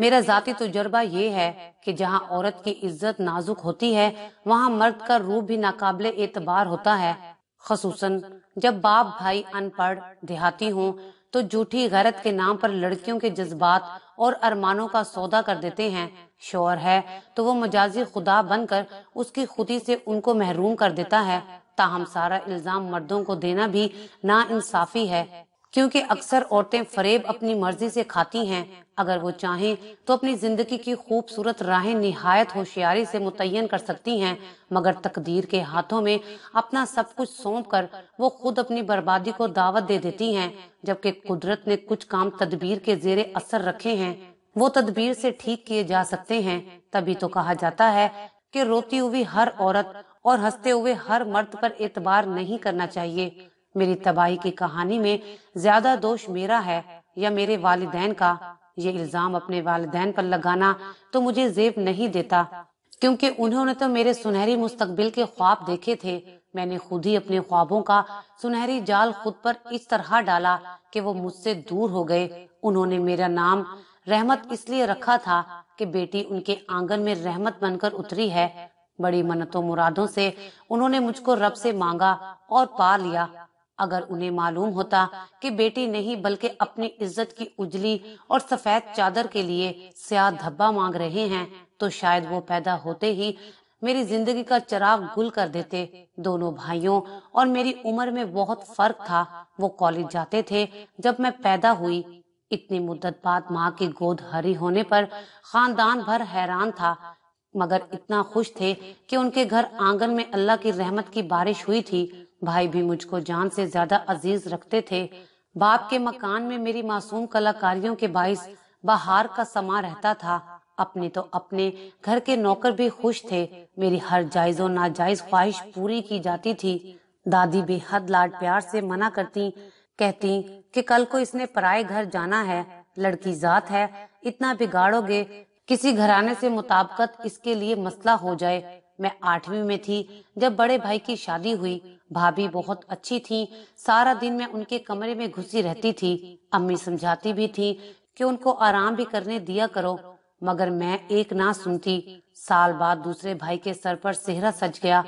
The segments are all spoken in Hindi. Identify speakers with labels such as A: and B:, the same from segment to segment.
A: मेरा जाती तजर्बा ये है कि जहाँ औरत की इज्जत नाजुक होती है वहाँ मर्द का रूप भी नाकाबले एतबार होता है खसूस जब बाप भाई अनपढ़ देहाती हूँ तो झूठी गैरत के नाम पर लड़कियों के जज्बात और अरमानों का सौदा कर देते हैं शोर है तो वो मजाजी खुदा बनकर उसकी खुदी से उनको महरूम कर देता है ताहम सारा इल्जाम मर्दों को देना भी ना इंसाफी है क्योंकि अक्सर औरतें फरेब अपनी मर्जी से खाती हैं अगर वो चाहें तो अपनी जिंदगी की खूबसूरत राहें निहायत होशियारी से मुतयन कर सकती हैं मगर तकदीर के हाथों में अपना सब कुछ सौंप कर वो खुद अपनी बर्बादी को दावत दे देती हैं जबकि कुदरत ने कुछ काम तदबीर के जेर असर रखे हैं वो तदबीर से ठीक किए जा सकते हैं तभी तो कहा जाता है कि रोती हुई हर औरत और हंसते हुए हर मर्द पर एतबार नहीं करना चाहिए मेरी तबाही की कहानी में ज्यादा दोष मेरा है या मेरे वालिदैन का ये इल्ज़ाम अपने वालदेन पर लगाना तो मुझे जेब नहीं देता क्योंकि उन्होंने तो मेरे सुनहरी मुस्तकबिल के ख्वाब देखे थे मैंने खुद ही अपने ख्वाबों का सुनहरी जाल खुद पर इस तरह डाला कि वो मुझसे दूर हो गए उन्होंने मेरा नाम रहमत इसलिए रखा था कि बेटी उनके आंगन में रहमत बनकर उतरी है बड़ी मन्नतों मुरादों से उन्होंने मुझको रब से मांगा और पा लिया अगर उन्हें मालूम होता कि बेटी नहीं बल्कि अपनी इज्जत की उजली और सफेद चादर के लिए स्याह धब्बा मांग रहे हैं तो शायद वो पैदा होते ही मेरी जिंदगी का चराग गुल कर देते दोनों भाइयों और मेरी उम्र में बहुत फर्क था वो कॉलेज जाते थे जब मैं पैदा हुई इतनी मुद्दत बाद माँ की गोद हरी होने पर खानदान भर हैरान था मगर इतना खुश थे कि उनके घर आंगन में अल्लाह की रहमत की बारिश हुई थी भाई भी मुझको जान से ज्यादा अजीज रखते थे बाप के मकान में मेरी मासूम कलाकारियों के बायस बहार का समा रहता था अपने तो अपने घर के नौकर भी खुश थे मेरी हर जायजो नाजायज ख्वाहिश पूरी की जाती थी दादी बेहद लाड प्यार से मना करती कहती कि कल को इसने पराए घर जाना है लड़की जात है इतना बिगाड़ोगे किसी घराने से मुताबकत इसके लिए मसला हो जाए मैं आठवीं में थी जब बड़े भाई की शादी हुई भाभी बहुत अच्छी थी सारा दिन मैं उनके कमरे में घुसी रहती थी अम्मी समझाती भी थी कि उनको आराम भी करने दिया करो मगर मैं एक ना सुनती साल बाद दूसरे भाई के सर पर सेहरा सज गया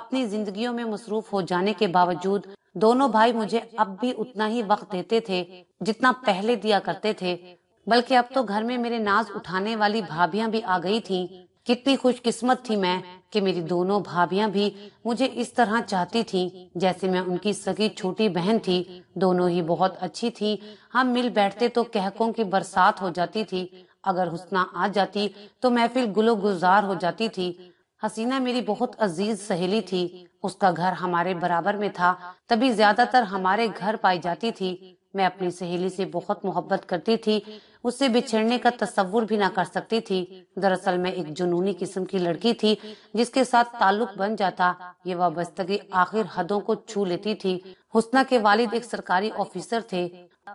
A: अपनी जिंदगियों में मसरूफ हो जाने के बावजूद दोनों भाई मुझे अब भी उतना ही वक्त देते थे जितना पहले दिया करते थे बल्कि अब तो घर में मेरे नाज उठाने वाली भाभियां भी आ गई थीं। कितनी खुशकिस्मत थी मैं कि मेरी दोनों भाभियां भी मुझे इस तरह चाहती थीं जैसे मैं उनकी सगी छोटी बहन थी दोनों ही बहुत अच्छी थीं हम मिल बैठते तो कहकों की बरसात हो जाती थी अगर हुसना आ जाती तो फिर गुलो गुजार हो जाती थी हसीना मेरी बहुत अजीज सहेली थी उसका घर हमारे बराबर में था तभी ज्यादातर हमारे घर पाई जाती थी मैं अपनी सहेली से बहुत मोहब्बत करती थी उससे बिछड़ने का तस्वुर भी ना कर सकती थी दरअसल मैं एक जुनूनी किस्म की लड़की थी जिसके साथ ताल्लुक बन जाता ये वाबस्तगी आखिर हदों को छू लेती थी हुसना के वालिद एक सरकारी ऑफिसर थे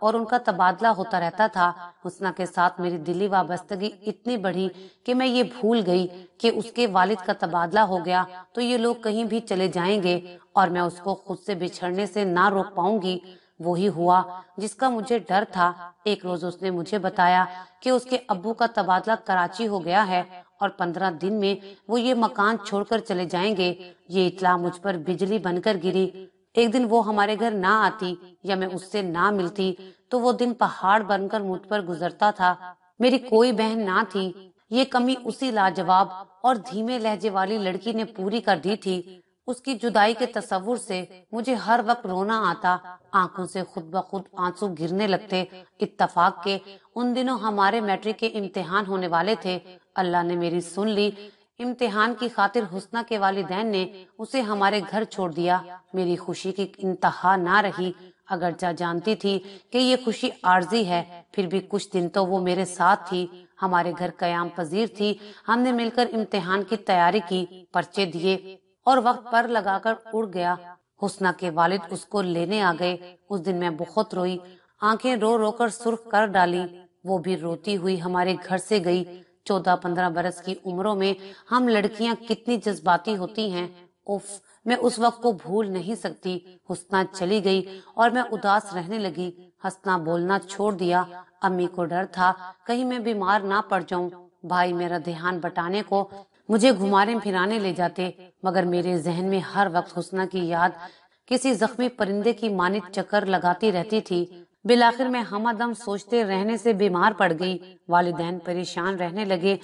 A: और उनका तबादला होता रहता था हुसना के साथ मेरी दिली वाबस्तगी इतनी बढ़ी कि मैं ये भूल गई कि उसके वालिद का तबादला हो गया तो ये लोग कहीं भी चले जाएंगे और मैं उसको खुद से बिछड़ने से ना रोक पाऊंगी वो ही हुआ जिसका मुझे डर था एक रोज उसने मुझे बताया कि उसके अबू का तबादला कराची हो गया है और पंद्रह दिन में वो ये मकान छोड़कर चले जाएंगे ये इतला मुझ पर बिजली बनकर गिरी एक दिन वो हमारे घर ना आती या मैं उससे ना मिलती तो वो दिन पहाड़ बनकर मुझ पर गुजरता था मेरी कोई बहन ना थी ये कमी उसी लाजवाब और धीमे लहजे वाली लड़की ने पूरी कर दी थी उसकी जुदाई के तस्वुर से मुझे हर वक्त रोना आता आंखों से खुद ब खुद आंसू गिरने लगते इतफाक के उन दिनों हमारे मैट्रिक के इम्तिहान होने वाले थे अल्लाह ने मेरी सुन ली इम्तिहान की खातिर हुसना के वालिदैन ने उसे हमारे घर छोड़ दिया मेरी खुशी की इंतहा ना रही अगर जा जानती थी कि ये खुशी आर्जी है फिर भी कुछ दिन तो वो मेरे साथ थी हमारे घर कयाम पजीर थी हमने मिलकर इम्तिहान की तैयारी की पर्चे दिए और वक्त पर लगाकर उड़ गया हुसना के वालिद उसको लेने आ गए उस दिन मैं बहुत रोई आंखें रो रो कर सुर्ख कर डाली वो भी रोती हुई हमारे घर से गई चौदह पंद्रह बरस की उम्रों में हम लड़कियां कितनी जज्बाती होती हैं उफ मैं उस वक्त को भूल नहीं सकती हुसना चली गई और मैं उदास रहने लगी हंसना बोलना छोड़ दिया अम्मी को डर था कहीं मैं बीमार ना पड़ जाऊं भाई मेरा ध्यान बटाने को मुझे घुमाने फिराने ले जाते मगर मेरे जहन में हर वक्त हुसना की याद किसी जख्मी परिंदे की मानित चक्कर लगाती रहती थी बिलाखिर मैं हमादम सोचते रहने से बीमार पड़ गई वालिदैन परेशान रहने लगे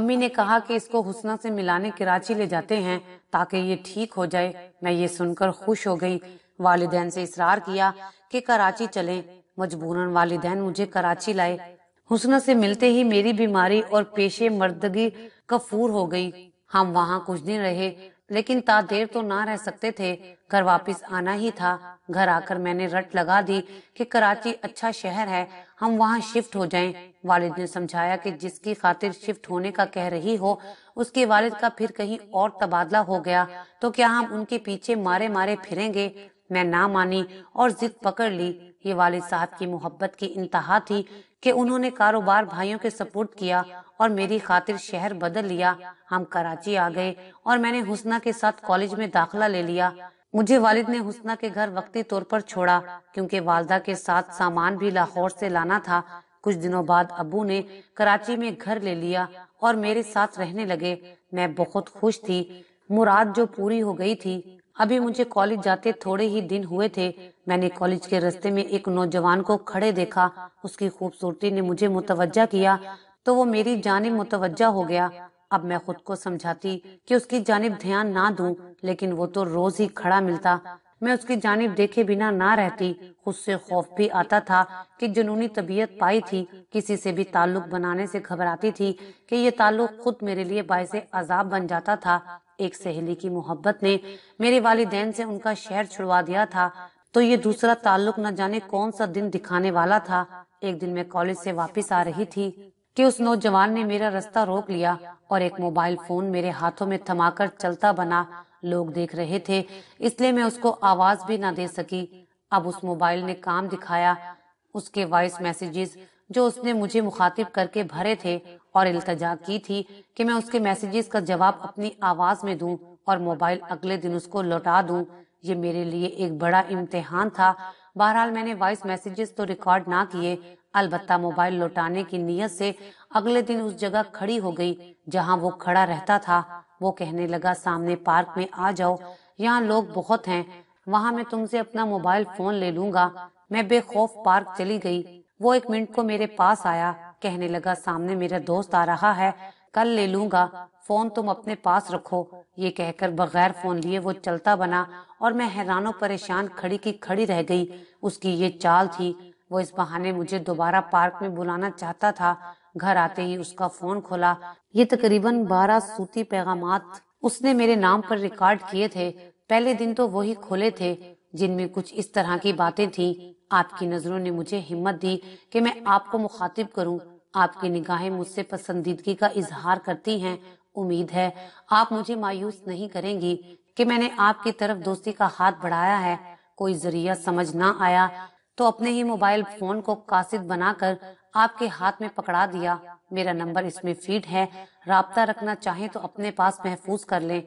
A: अम्मी ने कहा कि इसको हुसना से मिलाने कराची ले जाते हैं ताकि ये ठीक हो जाए मैं ये सुनकर खुश हो गई वालिदैन से इसरार किया कि कराची चलें मजबूरन वालिदैन मुझे कराची लाए हुसना से मिलते ही मेरी बीमारी और पेशे मर्दगी कफूर हो गई हम वहाँ कुछ दिन रहे लेकिन ता देर तो ना रह सकते थे घर वापस आना ही था घर आकर मैंने रट लगा दी कि कराची अच्छा शहर है हम वहाँ शिफ्ट हो जाएं। वालिद ने समझाया कि जिसकी खातिर शिफ्ट होने का कह रही हो उसके वालिद का फिर कहीं और तबादला हो गया तो क्या हम उनके पीछे मारे मारे फिरेंगे मैं ना मानी और जिद पकड़ ली ये वालिद साहब की मोहब्बत की इंतहा थी कि उन्होंने कारोबार भाइयों के सपोर्ट किया और मेरी खातिर शहर बदल लिया हम कराची आ गए और मैंने हुसना के साथ कॉलेज में दाखिला ले लिया मुझे वालिद ने हुसना के घर वक्ती तौर पर छोड़ा क्योंकि वालदा के साथ सामान भी लाहौर से लाना था कुछ दिनों बाद अबू ने कराची में घर ले लिया और मेरे साथ रहने लगे मैं बहुत खुश थी मुराद जो पूरी हो गई थी अभी मुझे कॉलेज जाते थोड़े ही दिन हुए थे मैंने कॉलेज के रास्ते में एक नौजवान को खड़े देखा उसकी खूबसूरती ने मुझे मुतवजा किया तो वो मेरी जानब मुतवजा हो गया अब मैं खुद को समझाती कि उसकी जानब ध्यान ना दूं, लेकिन वो तो रोज ही खड़ा मिलता मैं उसकी जानब देखे बिना ना रहती खुद से खौफ भी आता था कि जुनूनी तबीयत पाई थी किसी से भी ताल्लुक बनाने से घबराती थी कि ये ताल्लुक खुद मेरे लिए बायस अजाब बन जाता था एक सहेली की मोहब्बत ने मेरे वालिदैन से उनका शहर छुड़वा दिया था तो ये दूसरा ताल्लुक न जाने कौन सा दिन दिखाने वाला था एक दिन मैं कॉलेज से वापस आ रही थी कि उस नौजवान ने मेरा रास्ता रोक लिया और एक मोबाइल फोन मेरे हाथों में थमाकर चलता बना लोग देख रहे थे इसलिए मैं उसको आवाज भी ना दे सकी अब उस मोबाइल ने काम दिखाया उसके वॉइस मैसेजेस जो उसने मुझे मुखातिब करके भरे थे और इल्तजा की थी कि मैं उसके मैसेजेस का जवाब अपनी आवाज में दूं और मोबाइल अगले दिन उसको लौटा दूं ये मेरे लिए एक बड़ा इम्तिहान था बहरहाल मैंने वॉइस मैसेजेस तो रिकॉर्ड ना किए अलबत्ता मोबाइल लौटाने की नीयत से अगले दिन उस जगह खड़ी हो गई जहां वो खड़ा रहता था वो कहने लगा सामने पार्क में आ जाओ यहाँ लोग बहुत हैं वहाँ मैं तुमसे अपना मोबाइल फोन ले लूंगा मैं बेखौफ पार्क चली गई वो एक मिनट को मेरे पास आया कहने लगा सामने मेरा दोस्त आ रहा है कल ले लूंगा फोन तुम अपने पास रखो ये कहकर बगैर फोन लिए वो चलता बना और मैं हैरानों परेशान खड़ी की खड़ी रह गई उसकी ये चाल थी वो इस बहाने मुझे दोबारा पार्क में बुलाना चाहता था घर आते ही उसका फोन खोला ये तकरीबन बारह सूती पैगाम उसने मेरे नाम पर रिकॉर्ड किए थे पहले दिन तो वही खोले थे जिनमें कुछ इस तरह की बातें थी आपकी नजरों ने मुझे हिम्मत दी कि मैं आपको मुखातिब करूं आपकी निगाहें मुझसे पसंदीदगी का इजहार करती हैं उम्मीद है आप मुझे मायूस नहीं करेंगी कि मैंने आपकी तरफ दोस्ती का हाथ बढ़ाया है कोई जरिया समझ ना आया तो अपने ही मोबाइल फोन को कासिद बनाकर आपके हाथ में पकड़ा दिया मेरा नंबर इसमें फीड है रहा रखना चाहे तो अपने पास महफूज कर ले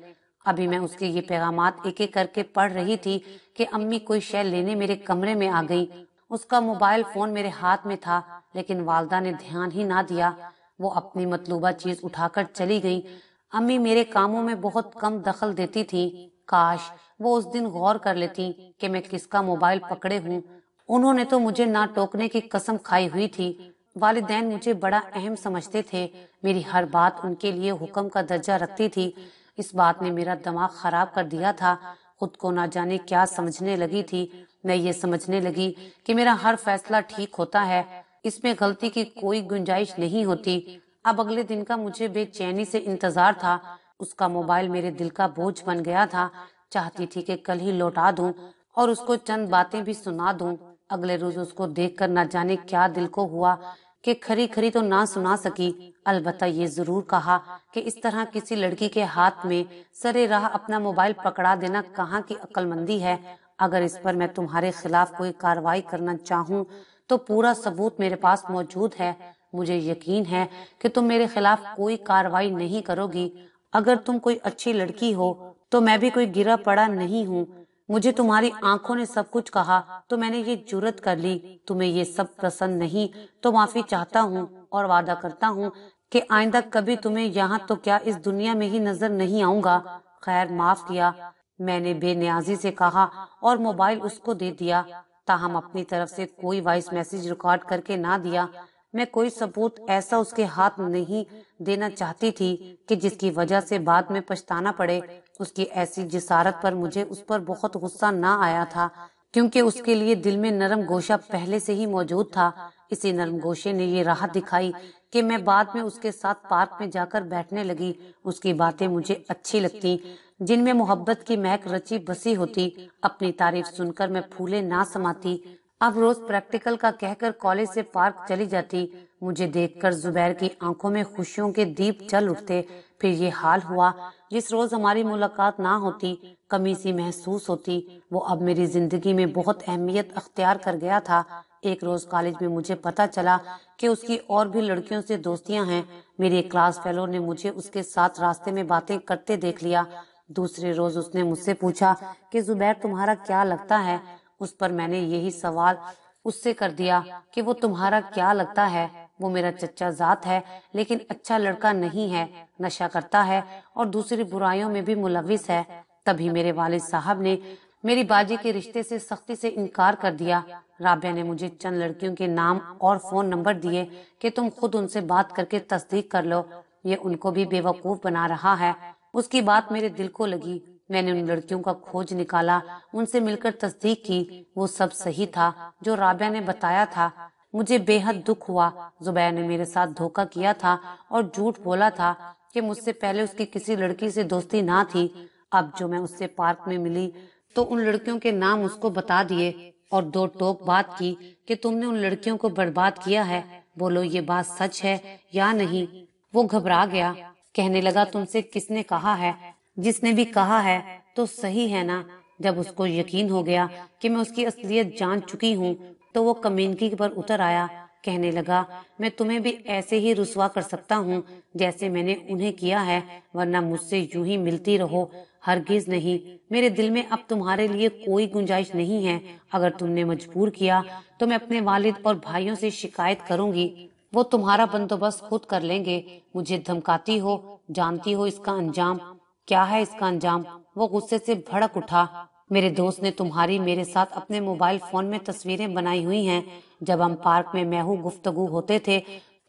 A: अभी मैं उसके ये पैगाम एक एक करके पढ़ रही थी कि अम्मी कोई शय लेने मेरे कमरे में आ गई उसका मोबाइल फोन मेरे हाथ में था लेकिन वालदा ने ध्यान ही ना दिया वो अपनी मतलूबा चीज उठाकर चली गई अम्मी मेरे कामों में बहुत कम दखल देती थी काश वो उस दिन गौर कर लेती कि मैं किसका मोबाइल पकड़े हूँ उन्होंने तो मुझे ना टोकने की कसम खाई हुई थी वालिदैन मुझे बड़ा अहम समझते थे मेरी हर बात उनके लिए हुक्म का दर्जा रखती थी इस बात ने मेरा दिमाग खराब कर दिया था खुद को ना जाने क्या समझने लगी थी मैं ये समझने लगी कि मेरा हर फैसला ठीक होता है इसमें गलती की कोई गुंजाइश नहीं होती अब अगले दिन का मुझे बेचैनी से इंतजार था उसका मोबाइल मेरे दिल का बोझ बन गया था चाहती थी कि कल ही लौटा दूं और उसको चंद बातें भी सुना दूं अगले रोज उसको देखकर न जाने क्या दिल को हुआ कि खरी खरी तो ना सुना सकी अलबत्ता ये जरूर कहा कि इस तरह किसी लड़की के हाथ में सरे राह अपना मोबाइल पकड़ा देना कहाँ की अक्लमंदी है अगर इस पर मैं तुम्हारे खिलाफ कोई कार्रवाई करना चाहूँ तो पूरा सबूत मेरे पास मौजूद है मुझे यकीन है कि तुम मेरे खिलाफ कोई कार्रवाई नहीं करोगी अगर तुम कोई अच्छी लड़की हो तो मैं भी कोई गिरा पड़ा नहीं हूँ मुझे तुम्हारी आंखों ने सब कुछ कहा तो मैंने ये जुरत कर ली तुम्हें ये सब पसंद नहीं तो माफी चाहता हूँ और वादा करता हूँ कि आइंदा कभी तुम्हें यहाँ तो क्या इस दुनिया में ही नजर नहीं आऊंगा खैर माफ किया मैंने बेनियाजी से कहा और मोबाइल उसको दे दिया ताहम अपनी तरफ से कोई वॉइस मैसेज रिकॉर्ड करके ना दिया मैं कोई सबूत ऐसा उसके हाथ नहीं देना चाहती थी कि जिसकी वजह से बाद में पछताना पड़े उसकी ऐसी जिसारत पर मुझे उस पर बहुत गुस्सा ना आया था क्योंकि उसके लिए दिल में नरम गोशा पहले से ही मौजूद था इसी नरम गोशे ने ये राहत दिखाई कि मैं बाद में उसके साथ पार्क में जाकर बैठने लगी उसकी बातें मुझे अच्छी लगती जिनमें मोहब्बत की महक रची बसी होती अपनी तारीफ सुनकर मैं फूले ना समाती अब रोज प्रैक्टिकल का कहकर कॉलेज से पार्क चली जाती मुझे देखकर जुबैर की आंखों में खुशियों के दीप जल उठते फिर ये हाल हुआ जिस रोज हमारी मुलाकात ना होती कमी सी महसूस होती वो अब मेरी जिंदगी में बहुत अहमियत अख्तियार कर गया था एक रोज कॉलेज में मुझे पता चला कि उसकी और भी लड़कियों से दोस्तियां हैं मेरे क्लास फेलो ने मुझे उसके साथ रास्ते में बातें करते देख लिया दूसरे रोज उसने मुझसे पूछा कि जुबैर तुम्हारा क्या लगता है उस पर मैंने यही सवाल उससे कर दिया कि वो तुम्हारा क्या लगता है वो मेरा चचा जात है लेकिन अच्छा लड़का नहीं है नशा करता है और दूसरी बुराइयों में भी मुलविस है तभी मेरे वालिद साहब ने मेरी बाजी के रिश्ते से सख्ती से इनकार कर दिया राबिया ने मुझे चंद लड़कियों के नाम और फोन नंबर दिए कि तुम खुद उनसे बात करके तस्दीक कर लो ये उनको भी बेवकूफ बना रहा है उसकी बात मेरे दिल को लगी मैंने उन लड़कियों का खोज निकाला उनसे मिलकर तस्दीक की वो सब सही था जो राबिया ने बताया था मुझे बेहद दुख हुआ जुबैर ने मेरे साथ धोखा किया था और झूठ बोला था कि मुझसे पहले उसकी किसी लड़की से दोस्ती ना थी अब जो मैं उससे पार्क में मिली तो उन लड़कियों के नाम उसको बता दिए और दो टोक बात की कि तुमने उन लड़कियों को बर्बाद किया है बोलो ये बात सच है या नहीं वो घबरा गया कहने लगा तुमसे किसने कहा है जिसने भी कहा है तो सही है ना जब उसको यकीन हो गया कि मैं उसकी असलियत जान चुकी हूँ तो वो कमीनकी पर उतर आया कहने लगा मैं तुम्हें भी ऐसे ही रुसवा कर सकता हूँ जैसे मैंने उन्हें किया है वरना मुझसे यूं ही मिलती रहो हरगिज नहीं मेरे दिल में अब तुम्हारे लिए कोई गुंजाइश नहीं है अगर तुमने मजबूर किया तो मैं अपने वालिद और भाइयों से शिकायत करूंगी वो तुम्हारा बंदोबस्त खुद कर लेंगे मुझे धमकाती हो जानती हो इसका अंजाम क्या है इसका अंजाम वो गुस्से से भड़क उठा मेरे दोस्त ने तुम्हारी मेरे साथ अपने मोबाइल फोन में तस्वीरें बनाई हुई हैं जब हम पार्क में मेहू गुफ्तगु होते थे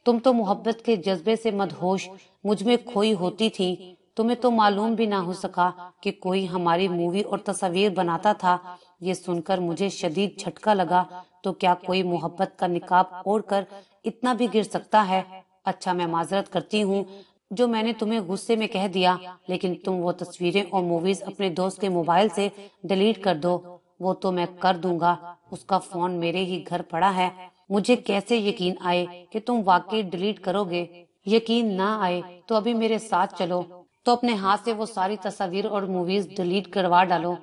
A: तुम तो मोहब्बत के जज्बे से मदहोश मुझ में खोई होती थी तुम्हें तो मालूम भी ना हो सका कि कोई हमारी मूवी और तस्वीर बनाता था ये सुनकर मुझे शदीद झटका लगा तो क्या कोई मोहब्बत का निकाब ओढ़ कर इतना भी गिर सकता है अच्छा मैं माजरत करती हूँ जो मैंने तुम्हें गुस्से में कह दिया लेकिन तुम वो तस्वीरें और मूवीज अपने दोस्त के मोबाइल से डिलीट कर दो वो तो मैं कर दूंगा उसका फोन मेरे ही घर पड़ा है मुझे कैसे यकीन आए कि तुम वाकई डिलीट करोगे यकीन ना आए तो अभी मेरे साथ चलो तो अपने हाथ से वो सारी तस्वीर और मूवीज डिलीट करवा डालो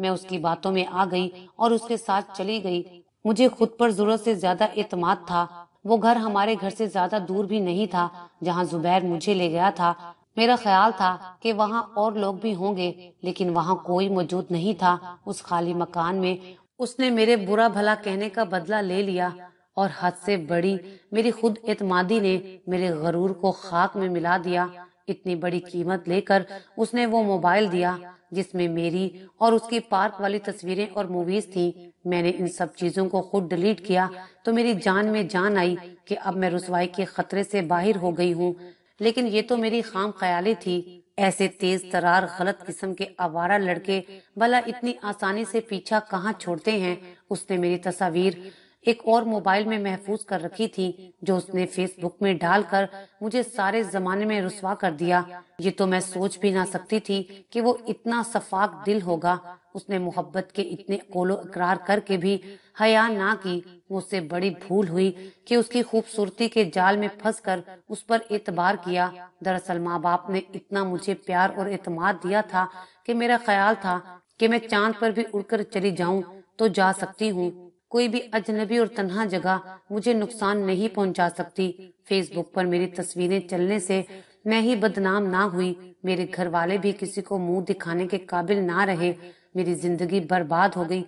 A: मैं उसकी बातों में आ गई और उसके साथ चली गई मुझे खुद पर जरूरत से ज्यादा एतमाद था वो घर हमारे घर से ज्यादा दूर भी नहीं था जहाँ जुबैर मुझे ले गया था मेरा ख्याल था कि वहाँ और लोग भी होंगे लेकिन वहाँ कोई मौजूद नहीं था उस खाली मकान में उसने मेरे बुरा भला कहने का बदला ले लिया और हद से बड़ी मेरी खुद एतमादी ने मेरे गरूर को खाक में मिला दिया इतनी बड़ी कीमत लेकर उसने वो मोबाइल दिया जिसमें मेरी और उसकी पार्क वाली तस्वीरें और मूवीज थी मैंने इन सब चीजों को खुद डिलीट किया तो मेरी तो जान में जान आई कि अब मैं रसवाई के खतरे से बाहर हो गई हूँ लेकिन ये तो, तो मेरी खाम ख्याली थी ऐसे तेज तरार गलत किस्म के आवारा लड़के भला इतनी आसानी से पीछा कहाँ छोड़ते हैं उसने मेरी तस्वीर एक और मोबाइल में महफूज कर रखी थी जो उसने फेसबुक में डालकर मुझे सारे जमाने में रुसवा कर दिया ये तो मैं सोच भी ना सकती थी कि वो इतना सफाक दिल होगा उसने मोहब्बत के इतने कोलो इकरार करके भी हया ना की मुझसे बड़ी भूल हुई कि उसकी खूबसूरती के जाल में फंस कर उस पर एतबार किया दरअसल माँ बाप ने इतना मुझे प्यार और एतमाद दिया था कि मेरा ख्याल था कि मैं चांद पर भी उड़कर चली जाऊं तो जा सकती हूँ कोई भी अजनबी और तनहा जगह मुझे नुकसान नहीं पहुंचा सकती फेसबुक पर मेरी तस्वीरें चलने से मैं ही बदनाम ना हुई मेरे घर वाले भी किसी को मुंह दिखाने के काबिल ना रहे मेरी जिंदगी बर्बाद हो गई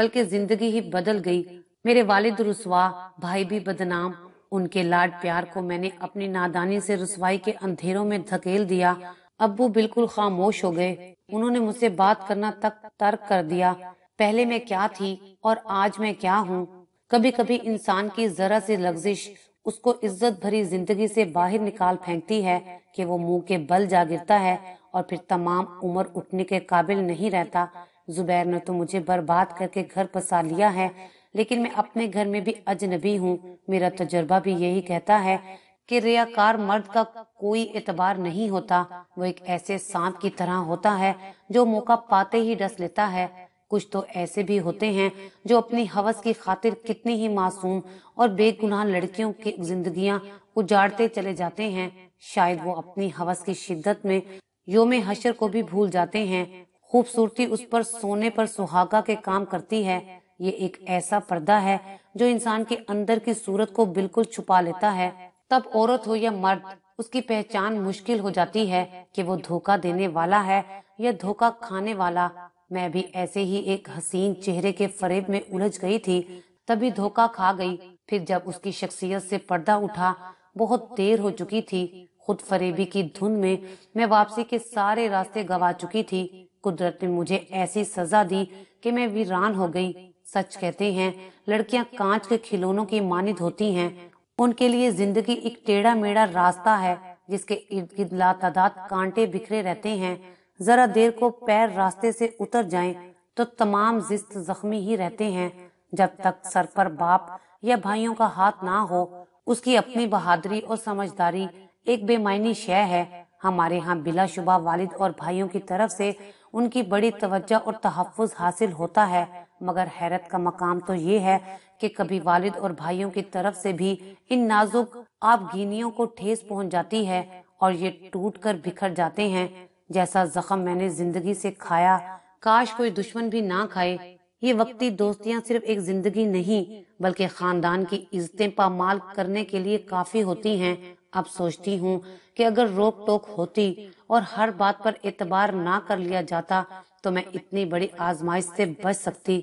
A: बल्कि जिंदगी ही बदल गई मेरे वालिद रसवा भाई भी बदनाम उनके लाड प्यार को मैंने अपनी नादानी से रसवाई के अंधेरों में धकेल दिया वो बिल्कुल खामोश हो गए उन्होंने मुझसे बात करना तक तर्क कर दिया पहले मैं क्या थी और आज मैं क्या हूँ कभी कभी इंसान की जरा सी लग्जिश उसको इज्जत भरी जिंदगी से बाहर निकाल फेंकती है कि वो मुंह के बल जा गिरता है और फिर तमाम उम्र उठने के काबिल नहीं रहता जुबैर ने तो मुझे बर्बाद करके घर पसा लिया है लेकिन मैं अपने घर में भी अजनबी हूँ मेरा तजर्बा भी यही कहता है कि रियाकार मर्द का कोई एतबार नहीं होता वो एक ऐसे सांप की तरह होता है जो मौका पाते ही डस लेता है कुछ तो ऐसे भी होते हैं जो अपनी हवस की खातिर कितनी ही मासूम और बेगुनाह लड़कियों की जिंदगियां उजाड़ते चले जाते हैं शायद वो अपनी हवस की शिद्दत में योम हशर को भी भूल जाते हैं खूबसूरती उस पर सोने पर सुहागा के काम करती है ये एक ऐसा पर्दा है जो इंसान के अंदर की सूरत को बिल्कुल छुपा लेता है तब औरत हो या मर्द उसकी पहचान मुश्किल हो जाती है कि वो धोखा देने वाला है या धोखा खाने वाला मैं भी ऐसे ही एक हसीन चेहरे के फरेब में उलझ गई थी तभी धोखा खा गई फिर जब उसकी शख्सियत से पर्दा उठा बहुत देर हो चुकी थी खुद फरेबी की धुन में मैं वापसी के सारे रास्ते गवा चुकी थी कुदरत ने मुझे ऐसी सजा दी कि मैं वीरान हो गई सच कहते हैं लड़कियां कांच के खिलौनों की मानित होती हैं उनके लिए जिंदगी एक टेढ़ा मेढ़ा रास्ता है जिसके इर्द गिर्द लातादात कांटे बिखरे रहते हैं जरा देर को पैर रास्ते से उतर जाएं तो तमाम जिस्त जख्मी ही रहते हैं जब तक सर पर बाप या भाइयों का हाथ ना हो उसकी अपनी बहादुरी और समझदारी एक बेमायनी शय है हमारे यहाँ बिलाशुबा वालिद और भाइयों की तरफ से उनकी बड़ी तवज्जो और तहफ़ हासिल होता है मगर हैरत का मकाम तो ये है कि कभी वालिद और भाइयों की तरफ से भी इन नाजुक आबगीनियों को ठेस पहुंच जाती है और ये टूट कर बिखर जाते हैं जैसा जख्म मैंने जिंदगी से खाया काश कोई दुश्मन भी ना खाए ये वक्ती दोस्तियाँ सिर्फ एक जिंदगी नहीं बल्कि खानदान की इज्जतें पामाल करने के लिए काफी होती हैं अब सोचती हूँ कि अगर रोक टोक होती और हर बात पर एतबार ना कर लिया जाता तो मैं इतनी बड़ी आजमाइश से बच सकती